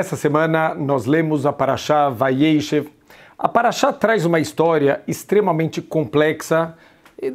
Nessa semana, nós lemos a Parashá Vayeshev. A Parashá traz uma história extremamente complexa.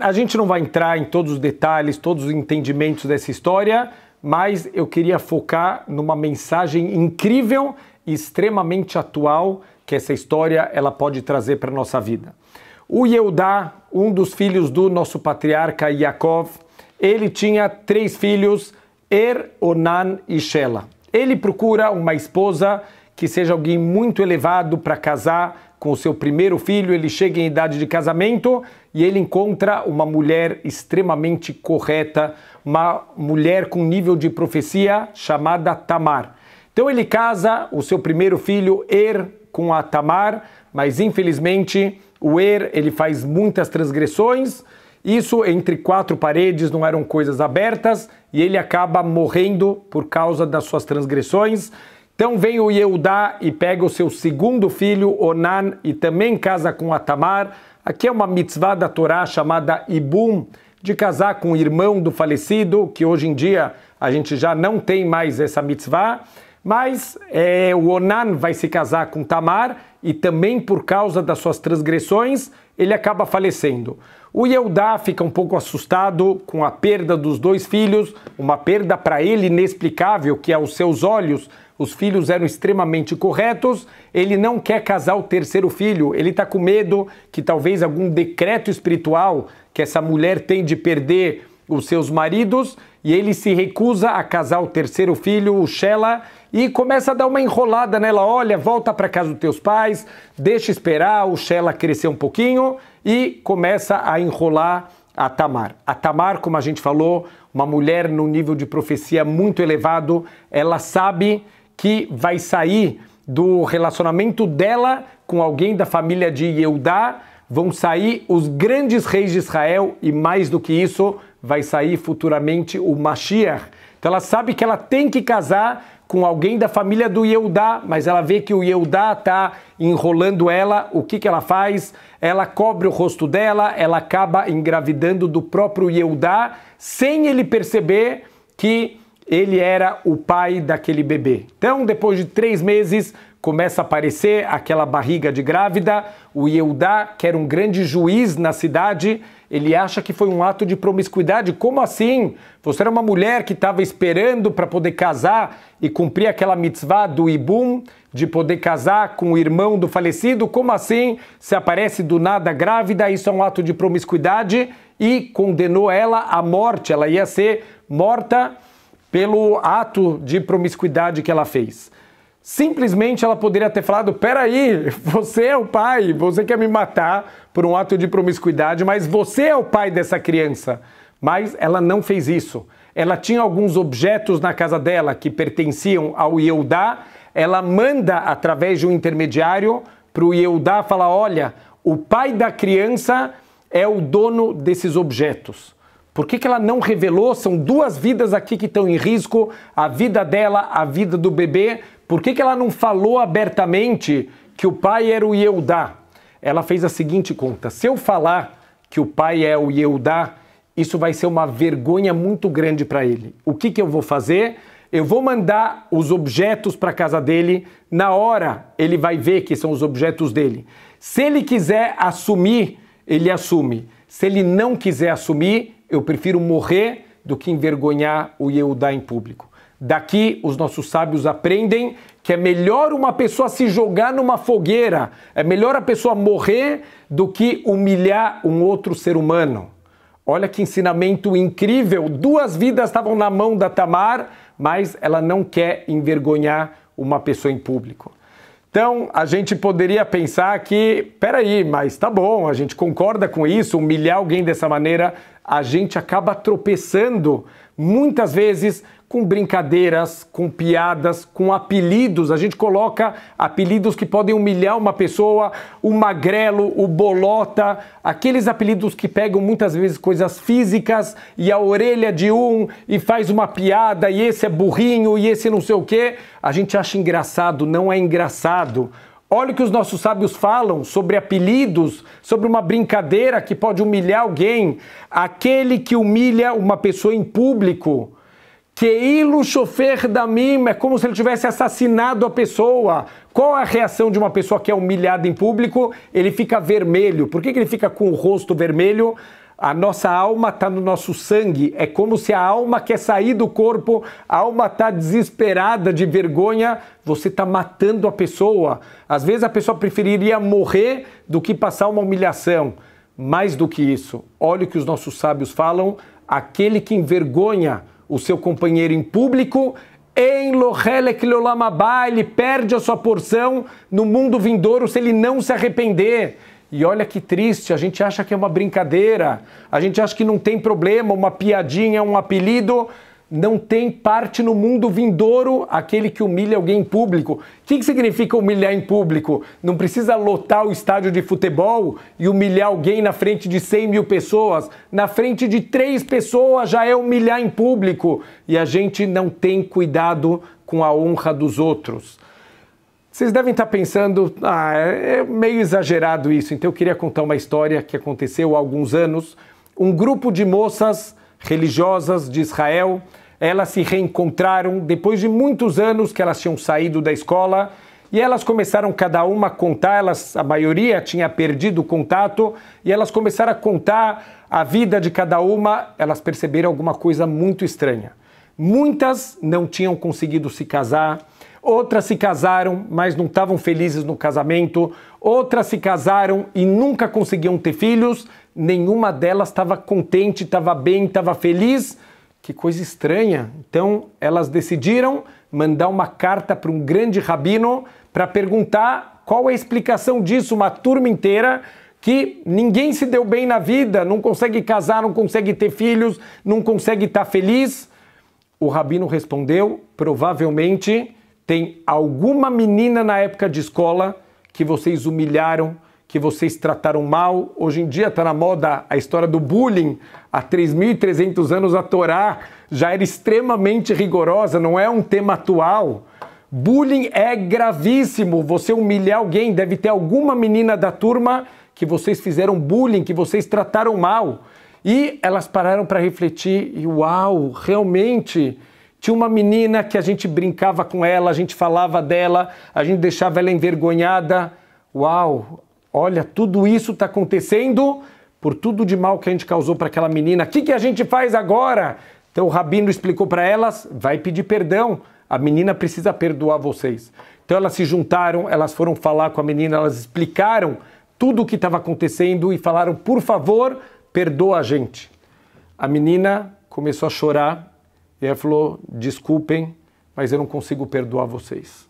A gente não vai entrar em todos os detalhes, todos os entendimentos dessa história, mas eu queria focar numa mensagem incrível e extremamente atual que essa história ela pode trazer para a nossa vida. O Yehudá, um dos filhos do nosso patriarca Yaakov, ele tinha três filhos, Er, Onan e Shela. Ele procura uma esposa que seja alguém muito elevado para casar com o seu primeiro filho. Ele chega em idade de casamento e ele encontra uma mulher extremamente correta, uma mulher com nível de profecia chamada Tamar. Então ele casa o seu primeiro filho, Er, com a Tamar, mas infelizmente o Er ele faz muitas transgressões isso entre quatro paredes, não eram coisas abertas, e ele acaba morrendo por causa das suas transgressões. Então vem o Yehudá e pega o seu segundo filho, Onan, e também casa com Atamar. Aqui é uma mitzvah da Torá chamada Ibum, de casar com o irmão do falecido, que hoje em dia a gente já não tem mais essa mitzvah. Mas é, o Onan vai se casar com Tamar e também por causa das suas transgressões, ele acaba falecendo. O Yehudá fica um pouco assustado com a perda dos dois filhos, uma perda para ele inexplicável, que aos seus olhos os filhos eram extremamente corretos. Ele não quer casar o terceiro filho, ele está com medo que talvez algum decreto espiritual que essa mulher tem de perder os seus maridos e ele se recusa a casar o terceiro filho, o Shela, e começa a dar uma enrolada nela. Olha, volta para casa dos teus pais, deixa esperar o Shela crescer um pouquinho e começa a enrolar a Tamar. A Tamar, como a gente falou, uma mulher num nível de profecia muito elevado, ela sabe que vai sair do relacionamento dela com alguém da família de Yehudá, vão sair os grandes reis de Israel e mais do que isso, vai sair futuramente o Mashiach. Então ela sabe que ela tem que casar com alguém da família do Yehudá, mas ela vê que o Yehudá está enrolando ela. O que, que ela faz? Ela cobre o rosto dela, ela acaba engravidando do próprio Yehudá, sem ele perceber que ele era o pai daquele bebê. Então, depois de três meses, começa a aparecer aquela barriga de grávida. O Yehudá, que era um grande juiz na cidade, ele acha que foi um ato de promiscuidade. Como assim? Você era uma mulher que estava esperando para poder casar e cumprir aquela mitzvah do Ibum, de poder casar com o irmão do falecido. Como assim? Se aparece do nada grávida, isso é um ato de promiscuidade e condenou ela à morte. Ela ia ser morta pelo ato de promiscuidade que ela fez. Simplesmente ela poderia ter falado: peraí, você é o pai, você quer me matar por um ato de promiscuidade, mas você é o pai dessa criança. Mas ela não fez isso. Ela tinha alguns objetos na casa dela que pertenciam ao Yeudá. Ela manda, através de um intermediário, para o Yeudá falar: olha, o pai da criança é o dono desses objetos. Por que, que ela não revelou? São duas vidas aqui que estão em risco: a vida dela, a vida do bebê. Por que, que ela não falou abertamente que o pai era o Yehudá? Ela fez a seguinte conta: se eu falar que o pai é o Yehudá, isso vai ser uma vergonha muito grande para ele. O que, que eu vou fazer? Eu vou mandar os objetos para casa dele. Na hora, ele vai ver que são os objetos dele. Se ele quiser assumir, ele assume. Se ele não quiser assumir, eu prefiro morrer do que envergonhar o Yehudá em público. Daqui os nossos sábios aprendem que é melhor uma pessoa se jogar numa fogueira, é melhor a pessoa morrer do que humilhar um outro ser humano. Olha que ensinamento incrível! Duas vidas estavam na mão da Tamar, mas ela não quer envergonhar uma pessoa em público. Então a gente poderia pensar que, peraí, mas tá bom, a gente concorda com isso, humilhar alguém dessa maneira, a gente acaba tropeçando muitas vezes com brincadeiras, com piadas, com apelidos. A gente coloca apelidos que podem humilhar uma pessoa, o magrelo, o bolota, aqueles apelidos que pegam muitas vezes coisas físicas e a orelha de um e faz uma piada e esse é burrinho e esse não sei o quê. A gente acha engraçado, não é engraçado. Olha o que os nossos sábios falam sobre apelidos, sobre uma brincadeira que pode humilhar alguém. Aquele que humilha uma pessoa em público. Keilu chofer da mim, é como se ele tivesse assassinado a pessoa. Qual a reação de uma pessoa que é humilhada em público? Ele fica vermelho. Por que, que ele fica com o rosto vermelho? A nossa alma está no nosso sangue. É como se a alma quer sair do corpo, a alma está desesperada de vergonha. Você está matando a pessoa. Às vezes a pessoa preferiria morrer do que passar uma humilhação. Mais do que isso, olhe o que os nossos sábios falam: aquele que envergonha o seu companheiro em público, em Lohelek Lolamabá, ele perde a sua porção no mundo vindouro se ele não se arrepender. E olha que triste, a gente acha que é uma brincadeira, a gente acha que não tem problema, uma piadinha, um apelido. Não tem parte no mundo vindouro aquele que humilha alguém em público. O que, que significa humilhar em público? Não precisa lotar o estádio de futebol e humilhar alguém na frente de 100 mil pessoas. Na frente de três pessoas já é humilhar em público. E a gente não tem cuidado com a honra dos outros. Vocês devem estar pensando, ah, é, é meio exagerado isso, então eu queria contar uma história que aconteceu há alguns anos. Um grupo de moças religiosas de Israel, elas se reencontraram depois de muitos anos que elas tinham saído da escola e elas começaram cada uma a contar, elas, a maioria tinha perdido o contato, e elas começaram a contar a vida de cada uma, elas perceberam alguma coisa muito estranha. Muitas não tinham conseguido se casar, outras se casaram, mas não estavam felizes no casamento, outras se casaram e nunca conseguiam ter filhos, nenhuma delas estava contente, estava bem, estava feliz. Que coisa estranha. Então, elas decidiram mandar uma carta para um grande rabino para perguntar qual é a explicação disso, uma turma inteira que ninguém se deu bem na vida, não consegue casar, não consegue ter filhos, não consegue estar feliz. O rabino respondeu, provavelmente tem alguma menina na época de escola que vocês humilharam, que vocês trataram mal. Hoje em dia está na moda a história do bullying. Há 3.300 anos a Torá já era extremamente rigorosa, não é um tema atual. Bullying é gravíssimo. Você humilhar alguém, deve ter alguma menina da turma que vocês fizeram bullying, que vocês trataram mal. E elas pararam para refletir e uau, realmente tinha uma menina que a gente brincava com ela, a gente falava dela, a gente deixava ela envergonhada. Uau, olha, tudo isso está acontecendo por tudo de mal que a gente causou para aquela menina. O que, que a gente faz agora? Então o rabino explicou para elas: vai pedir perdão. A menina precisa perdoar vocês. Então elas se juntaram, elas foram falar com a menina, elas explicaram tudo o que estava acontecendo e falaram: por favor, perdoa a gente. A menina começou a chorar e ela falou: desculpem, mas eu não consigo perdoar vocês.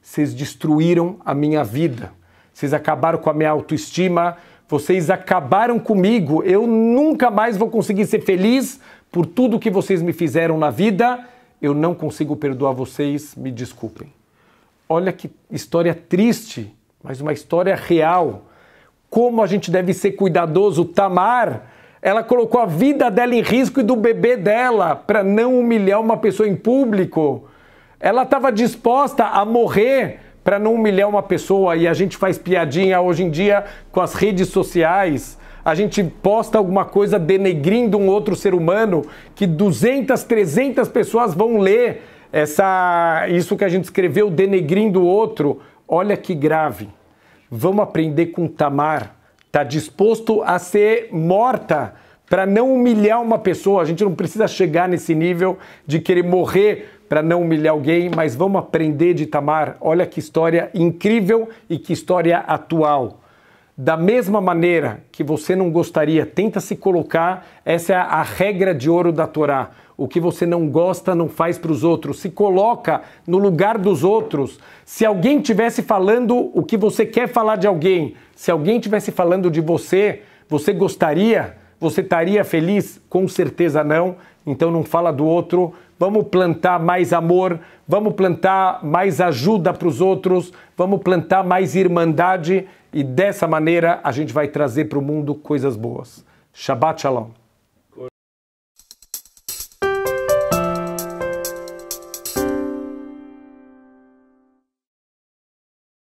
Vocês destruíram a minha vida, vocês acabaram com a minha autoestima, vocês acabaram comigo. Eu nunca mais vou conseguir ser feliz por tudo que vocês me fizeram na vida. Eu não consigo perdoar vocês, me desculpem. Olha que história triste, mas uma história real. Como a gente deve ser cuidadoso, Tamar ela colocou a vida dela em risco e do bebê dela para não humilhar uma pessoa em público. Ela estava disposta a morrer para não humilhar uma pessoa e a gente faz piadinha hoje em dia com as redes sociais. A gente posta alguma coisa denegrindo um outro ser humano que 200, 300 pessoas vão ler essa isso que a gente escreveu denegrindo o outro. Olha que grave. Vamos aprender com Tamar está disposto a ser morta para não humilhar uma pessoa. A gente não precisa chegar nesse nível de querer morrer para não humilhar alguém, mas vamos aprender de Tamar. Olha que história incrível e que história atual. Da mesma maneira que você não gostaria, tenta se colocar, essa é a, regra de ouro da Torá. O que você não gosta, não faz para os outros. Se coloca no lugar dos outros. Se alguém tivesse falando o que você quer falar de alguém, se alguém tivesse falando de você, você gostaria? Você estaria feliz? Com certeza não. Então não fala do outro, vamos plantar mais amor, vamos plantar mais ajuda para os outros, vamos plantar mais irmandade e dessa maneira a gente vai trazer para o mundo coisas boas. Shabbat Shalom.